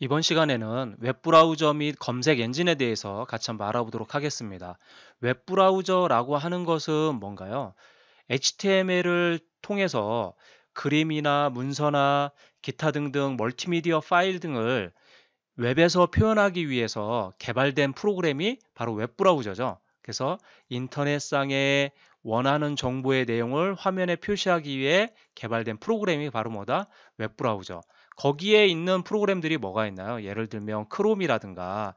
이번 시간에는 웹브라우저 및 검색 엔진에 대해서 같이 한번 알아보도록 하겠습니다. 웹브라우저라고 하는 것은 뭔가요? HTML을 통해서 그림이나 문서나 기타 등등 멀티미디어 파일 등을 웹에서 표현하기 위해서 개발된 프로그램이 바로 웹브라우저죠. 그래서 인터넷상에 원하는 정보의 내용을 화면에 표시하기 위해 개발된 프로그램이 바로 뭐다? 웹브라우저. 거기에 있는 프로그램들이 뭐가 있나요? 예를 들면 크롬이라든가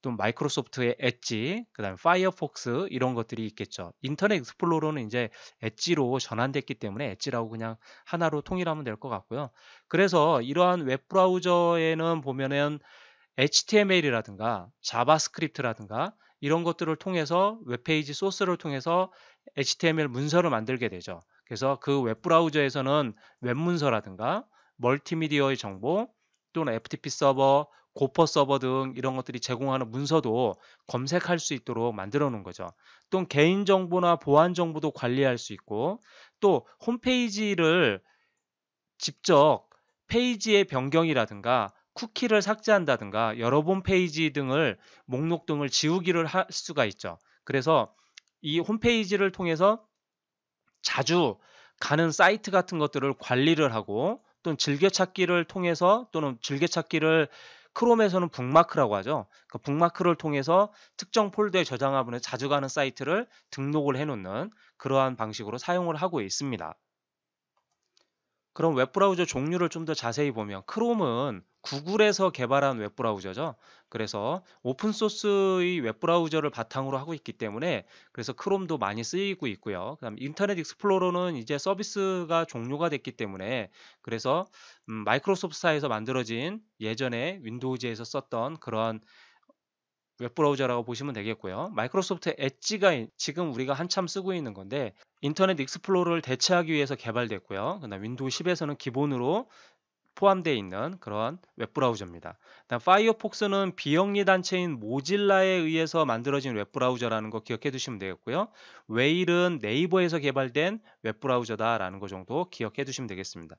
또 마이크로소프트의 엣지, 그다음에 파이어폭스 이런 것들이 있겠죠. 인터넷 익스플로러는 이제 엣지로 전환됐기 때문에 엣지라고 그냥 하나로 통일하면 될 것 같고요. 그래서 이러한 웹 브라우저에는 보면은 HTML이라든가 자바스크립트라든가 이런 것들을 통해서 웹페이지 소스를 통해서 HTML 문서를 만들게 되죠. 그래서 그 웹브라우저에서는 웹문서라든가 멀티미디어의 정보 또는 FTP 서버, 고퍼 서버 등 이런 것들이 제공하는 문서도 검색할 수 있도록 만들어 놓은 거죠. 또 개인 정보나 보안 정보도 관리할 수 있고 또 홈페이지를 직접 페이지의 변경이라든가 쿠키를 삭제한다든가 여러 번 페이지 등을 목록 등을 지우기를 할 수가 있죠. 그래서 이 홈페이지를 통해서 자주 가는 사이트 같은 것들을 관리를 하고 또는 즐겨찾기를 통해서 또는 즐겨찾기를 크롬에서는 북마크라고 하죠. 그 북마크를 통해서 특정 폴더에 저장하분에 자주 가는 사이트를 등록을 해놓는 그러한 방식으로 사용을 하고 있습니다. 그럼 웹브라우저 종류를 좀 더 자세히 보면 크롬은 구글에서 개발한 웹브라우저죠. 그래서 오픈소스의 웹브라우저를 바탕으로 하고 있기 때문에 그래서 크롬도 많이 쓰이고 있고요. 그다음 인터넷 익스플로러는 이제 서비스가 종료가 됐기 때문에 그래서 음, 마이크로소프트사에서 만들어진 예전에 윈도우즈에서 썼던 그런 웹브라우저라고 보시면 되겠고요. 마이크로소프트 엣지가 지금 우리가 한참 쓰고 있는 건데 인터넷 익스플로러를 대체하기 위해서 개발됐고요. 그다음 윈도우 10에서는 기본으로 포함되어 있는 그런 웹브라우저입니다. 파이어폭스는 비영리 단체인 모질라에 의해서 만들어진 웹브라우저라는 거 기억해 두시면 되겠고요. 웨일은 네이버에서 개발된 웹브라우저다라는 거 정도 기억해 두시면 되겠습니다.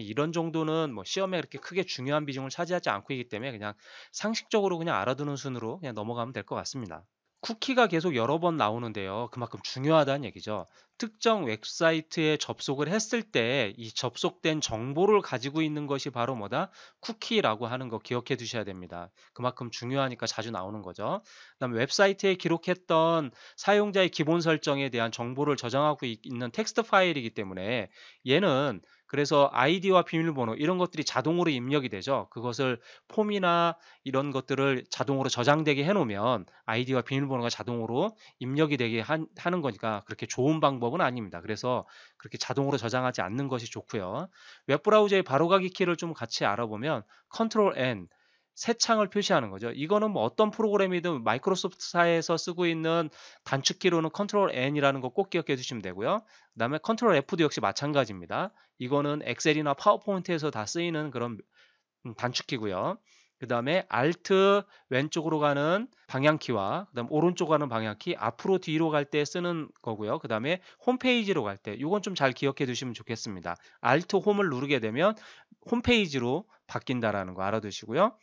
이런 정도는 뭐 시험에 그렇게 크게 중요한 비중을 차지하지 않고 있기 때문에 그냥 상식적으로 그냥 알아두는 순으로 그냥 넘어가면 될 것 같습니다. 쿠키가 계속 여러 번 나오는데요. 그만큼 중요하다는 얘기죠. 특정 웹사이트에 접속을 했을 때 이 접속된 정보를 가지고 있는 것이 바로 뭐다? 쿠키라고 하는 거 기억해 두셔야 됩니다. 그만큼 중요하니까 자주 나오는 거죠. 그다음 웹사이트에 기록했던 사용자의 기본 설정에 대한 정보를 저장하고 있는 텍스트 파일이기 때문에 얘는 그래서 아이디와 비밀번호 이런 것들이 자동으로 입력이 되죠. 그것을 폼이나 이런 것들을 자동으로 저장되게 해놓으면 아이디와 비밀번호가 자동으로 입력이 되게 한, 하는 거니까 그렇게 좋은 방법은 아닙니다. 그래서 그렇게 자동으로 저장하지 않는 것이 좋고요. 웹브라우저의 바로가기 키를 좀 같이 알아보면 Ctrl N 새 창을 표시하는 거죠. 이거는 뭐 어떤 프로그램이든 마이크로소프트사에서 쓰고 있는 단축키로는 컨트롤 N이라는 거 꼭 기억해 주시면 되고요. 그 다음에 컨트롤 F도 역시 마찬가지입니다. 이거는 엑셀이나 파워포인트에서 다 쓰이는 그런 음, 단축키고요. 그 다음에 Alt 왼쪽으로 가는 방향키와 그 다음 오른쪽 가는 방향키 앞으로 뒤로 갈 때 쓰는 거고요. 그 다음에 홈페이지로 갈 때 이건 좀 잘 기억해 두시면 좋겠습니다. Alt 홈을 누르게 되면 홈페이지로 바뀐다라는 거 알아두시고요.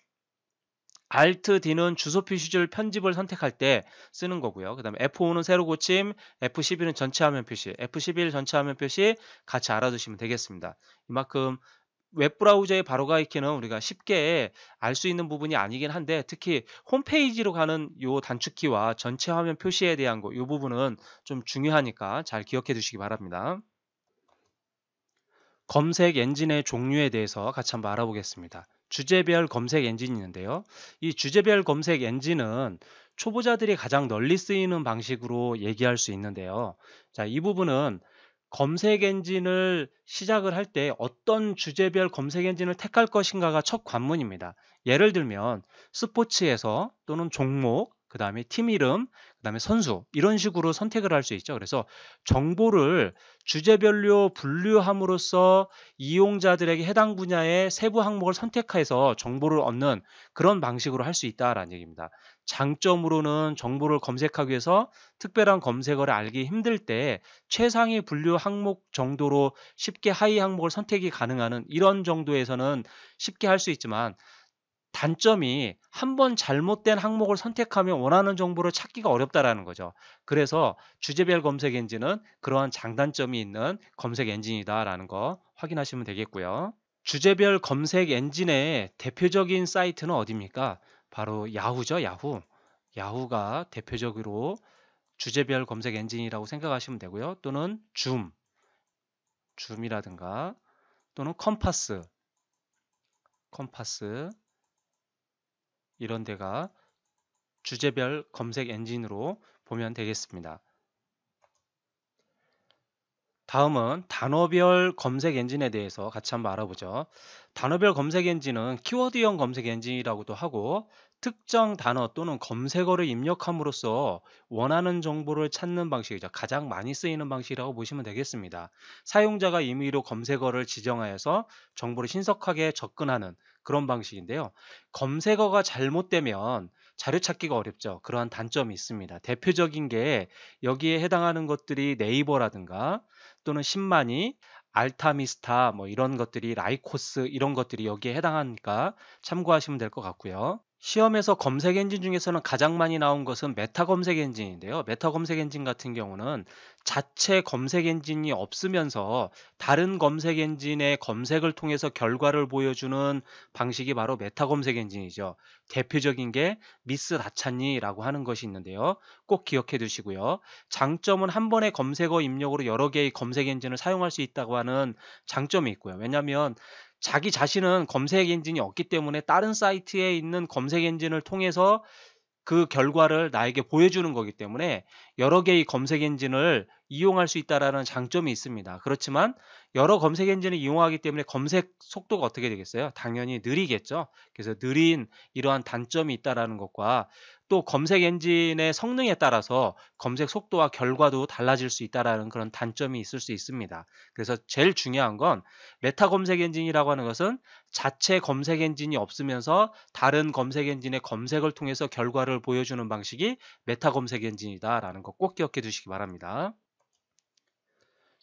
Alt D는 주소 표시줄 편집을 선택할 때 쓰는 거고요. 그 다음에 F5는 새로 고침, F11은 전체 화면 표시, F11 전체 화면 표시 같이 알아두시면 되겠습니다. 이만큼 웹브라우저의 바로가이키는 우리가 쉽게 알 수 있는 부분이 아니긴 한데 특히 홈페이지로 가는 요 단축키와 전체 화면 표시에 대한 거 요 부분은 좀 중요하니까 잘 기억해 두시기 바랍니다. 검색 엔진의 종류에 대해서 같이 한번 알아보겠습니다. 주제별 검색 엔진이 있는데요. 이 주제별 검색 엔진은 초보자들이 가장 널리 쓰이는 방식으로 얘기할 수 있는데요. 자, 이 부분은 검색 엔진을 시작을 할 때 어떤 주제별 검색 엔진을 택할 것인가가 첫 관문입니다. 예를 들면 스포츠에서 또는 종목 그 다음에 팀 이름, 그 다음에 선수 이런 식으로 선택을 할 수 있죠. 그래서 정보를 주제별로 분류함으로써 이용자들에게 해당 분야의 세부 항목을 선택해서 정보를 얻는 그런 방식으로 할 수 있다라는 얘기입니다. 장점으로는 정보를 검색하기 위해서 특별한 검색어를 알기 힘들 때 최상위 분류 항목 정도로 쉽게 하위 항목을 선택이 가능하는 이런 정도에서는 쉽게 할 수 있지만 단점이 한번 잘못된 항목을 선택하면 원하는 정보를 찾기가 어렵다라는 거죠. 그래서 주제별 검색 엔진은 그러한 장단점이 있는 검색 엔진이다라는 거 확인하시면 되겠고요. 주제별 검색 엔진의 대표적인 사이트는 어디입니까? 바로 야후죠, 야후. 야후가 대표적으로 주제별 검색 엔진이라고 생각하시면 되고요. 또는 줌, 줌이라든가 또는 컴파스, 컴파스 이런 데가 주제별 검색 엔진으로 보면 되겠습니다. 다음은 단어별 검색 엔진에 대해서 같이 한번 알아보죠. 단어별 검색 엔진은 키워드형 검색 엔진이라고도 하고 특정 단어 또는 검색어를 입력함으로써 원하는 정보를 찾는 방식이죠. 가장 많이 쓰이는 방식이라고 보시면 되겠습니다. 사용자가 임의로 검색어를 지정하여서 정보를 신속하게 접근하는 그런 방식인데요. 검색어가 잘못되면 자료 찾기가 어렵죠. 그러한 단점이 있습니다. 대표적인 게 여기에 해당하는 것들이 네이버라든가 또는 신만이 알타미스타 뭐 이런 것들이 라이코스 이런 것들이 여기에 해당하니까 참고하시면 될 것 같고요. 시험에서 검색 엔진 중에서는 가장 많이 나온 것은 메타 검색 엔진인데요. 메타 검색 엔진 같은 경우는 자체 검색 엔진이 없으면서 다른 검색 엔진의 검색을 통해서 결과를 보여주는 방식이 바로 메타 검색 엔진이죠. 대표적인 게 미스 라찬니라고 하는 것이 있는데요. 꼭 기억해 두시고요. 장점은 한 번의 검색어 입력으로 여러 개의 검색 엔진을 사용할 수 있다고 하는 장점이 있고요. 왜냐하면 자기 자신은 검색 엔진이 없기 때문에 다른 사이트에 있는 검색 엔진을 통해서 그 결과를 나에게 보여주는 거기 때문에 여러 개의 검색 엔진을 이용할 수 있다라는 장점이 있습니다. 그렇지만 여러 검색 엔진을 이용하기 때문에 검색 속도가 어떻게 되겠어요? 당연히 느리겠죠. 그래서 느린 이러한 단점이 있다라는 것과 또 검색 엔진의 성능에 따라서 검색 속도와 결과도 달라질 수 있다라는 그런 단점이 있을 수 있습니다. 그래서 제일 중요한 건 메타 검색 엔진이라고 하는 것은 자체 검색 엔진이 없으면서 다른 검색 엔진의 검색을 통해서 결과를 보여주는 방식이 메타 검색 엔진이다라는 거 꼭 기억해 두시기 바랍니다.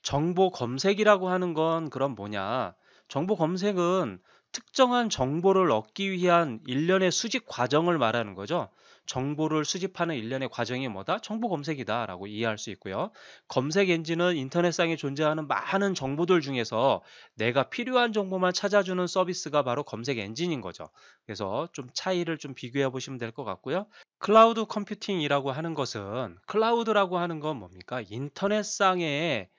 정보 검색이라고 하는 건 그럼 뭐냐? 정보 검색은 특정한 정보를 얻기 위한 일련의 수집 과정을 말하는 거죠. 정보를 수집하는 일련의 과정이 뭐다? 정보 검색이다라고 이해할 수 있고요. 검색 엔진은 인터넷상에 존재하는 많은 정보들 중에서 내가 필요한 정보만 찾아주는 서비스가 바로 검색 엔진인 거죠. 그래서 좀 차이를 좀 비교해 보시면 될 것 같고요. 클라우드 컴퓨팅이라고 하는 것은 클라우드라고 하는 건 뭡니까? 인터넷상에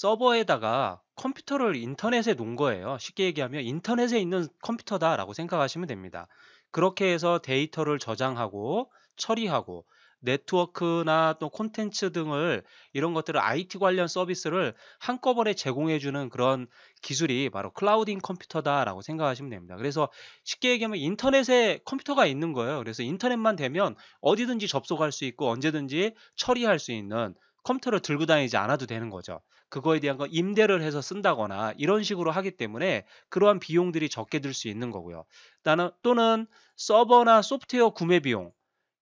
서버에다가 컴퓨터를 인터넷에 놓은 거예요. 쉽게 얘기하면 인터넷에 있는 컴퓨터다라고 생각하시면 됩니다. 그렇게 해서 데이터를 저장하고 처리하고 네트워크나 또 콘텐츠 등을 이런 것들을 IT 관련 서비스를 한꺼번에 제공해주는 그런 기술이 바로 클라우딩 컴퓨터다라고 생각하시면 됩니다. 그래서 쉽게 얘기하면 인터넷에 컴퓨터가 있는 거예요. 그래서 인터넷만 되면 어디든지 접속할 수 있고 언제든지 처리할 수 있는 컴퓨터를 들고 다니지 않아도 되는 거죠. 그거에 대한 거 임대를 해서 쓴다거나 이런 식으로 하기 때문에 그러한 비용들이 적게 들 수 있는 거고요. 또는 서버나 소프트웨어 구매 비용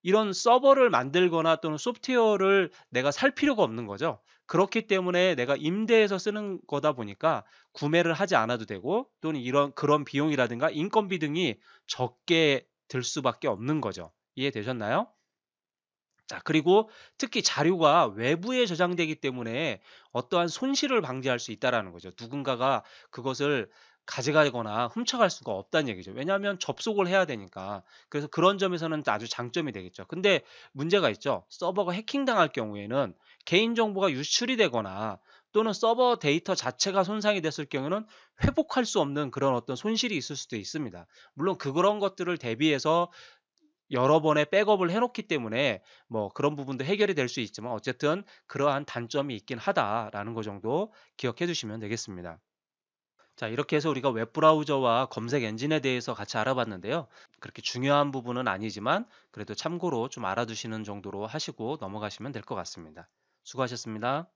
이런 서버를 만들거나 또는 소프트웨어를 내가 살 필요가 없는 거죠. 그렇기 때문에 내가 임대해서 쓰는 거다 보니까 구매를 하지 않아도 되고 또는 이런 그런 비용이라든가 인건비 등이 적게 들 수밖에 없는 거죠. 이해되셨나요? 자, 그리고 특히 자료가 외부에 저장되기 때문에 어떠한 손실을 방지할 수 있다라는 거죠. 누군가가 그것을 가져가거나 훔쳐갈 수가 없다는 얘기죠. 왜냐하면 접속을 해야 되니까. 그래서 그런 점에서는 아주 장점이 되겠죠. 근데 문제가 있죠. 서버가 해킹당할 경우에는 개인정보가 유출이 되거나 또는 서버 데이터 자체가 손상이 됐을 경우는 회복할 수 없는 그런 어떤 손실이 있을 수도 있습니다. 물론 그런 것들을 대비해서 여러 번의 백업을 해놓기 때문에 뭐 그런 부분도 해결이 될 수 있지만 어쨌든 그러한 단점이 있긴 하다라는 거 정도 기억해 두시면 되겠습니다. 자, 이렇게 해서 우리가 웹브라우저와 검색 엔진에 대해서 같이 알아봤는데요. 그렇게 중요한 부분은 아니지만 그래도 참고로 좀 알아두시는 정도로 하시고 넘어가시면 될 것 같습니다. 수고하셨습니다.